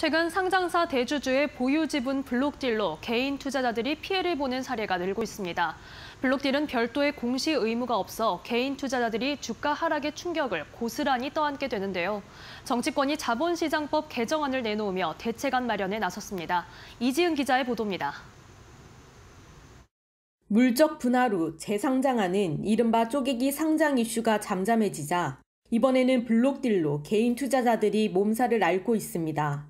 최근 상장사 대주주의 보유 지분 블록딜로 개인 투자자들이 피해를 보는 사례가 늘고 있습니다. 블록딜은 별도의 공시 의무가 없어 개인 투자자들이 주가 하락의 충격을 고스란히 떠안게 되는데요. 정치권이 자본시장법 개정안을 내놓으며 대책안 마련에 나섰습니다. 이지은 기자의 보도입니다. 물적 분할 후 재상장하는 이른바 쪼개기 상장 이슈가 잠잠해지자 이번에는 블록딜로 개인 투자자들이 몸살을 앓고 있습니다.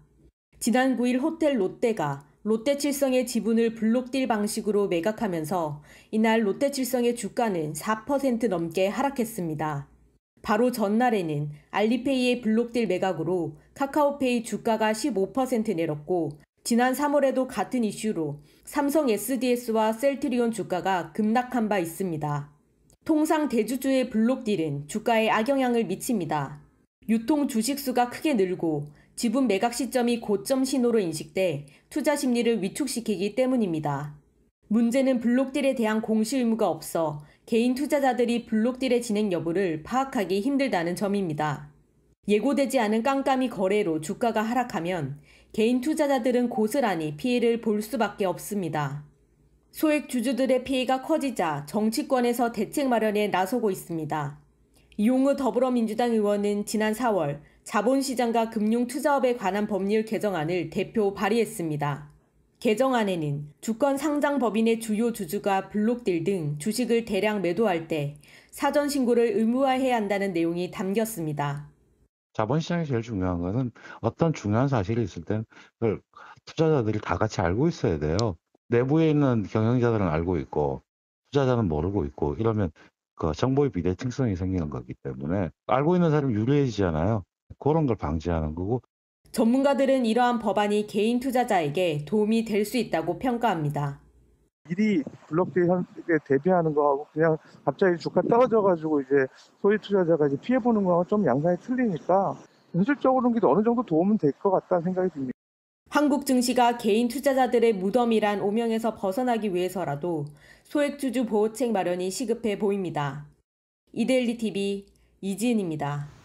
지난 9일 호텔 롯데가 롯데칠성의 지분을 블록딜 방식으로 매각하면서 이날 롯데칠성의 주가는 4% 넘게 하락했습니다. 바로 전날에는 알리페이의 블록딜 매각으로 카카오페이 주가가 15% 내렸고 지난 3월에도 같은 이슈로 삼성 SDS와 셀트리온 주가가 급락한 바 있습니다. 통상 대주주의 블록딜은 주가에 악영향을 미칩니다. 유통 주식수가 크게 늘고 지분 매각 시점이 고점 신호로 인식돼 투자 심리를 위축시키기 때문입니다. 문제는 블록딜에 대한 공시 의무가 없어 개인 투자자들이 블록딜의 진행 여부를 파악하기 힘들다는 점입니다. 예고되지 않은 깜깜이 거래로 주가가 하락하면 개인 투자자들은 고스란히 피해를 볼 수밖에 없습니다. 소액 주주들의 피해가 커지자 정치권에서 대책 마련에 나서고 있습니다. 이용우 더불어민주당 의원은 지난 4월 자본시장과 금융투자업에 관한 법률 개정안을 대표 발의했습니다. 개정안에는 주권 상장 법인의 주요 주주가 블록딜 등 주식을 대량 매도할 때 사전 신고를 의무화해야 한다는 내용이 담겼습니다. 자본시장이 제일 중요한 것은 어떤 중요한 사실이 있을 땐 그걸 투자자들이 다 같이 알고 있어야 돼요. 내부에 있는 경영자들은 알고 있고 투자자는 모르고 있고 이러면 그 정보의 비대칭성이 생기는 거기 때문에 알고 있는 사람이 유리해지잖아요. 그런 걸 방지하는 거고. 전문가들은 이러한 법안이 개인 투자자에게 도움이 될 수 있다고 평가합니다. 미리 블록체인 대비하는 거하고 그냥 갑자기 주가 떨어져가지고 이제 소위 투자자가 이제 피해보는 거하고 좀 양상이 틀리니까 현실적으로는 어느 정도 도움은 될것 같다는 생각이 듭니다. 한국 증시가 개인 투자자들의 무덤이란 오명에서 벗어나기 위해서라도 소액주주 보호책 마련이 시급해 보입니다. 이데일리 TV 이지은입니다.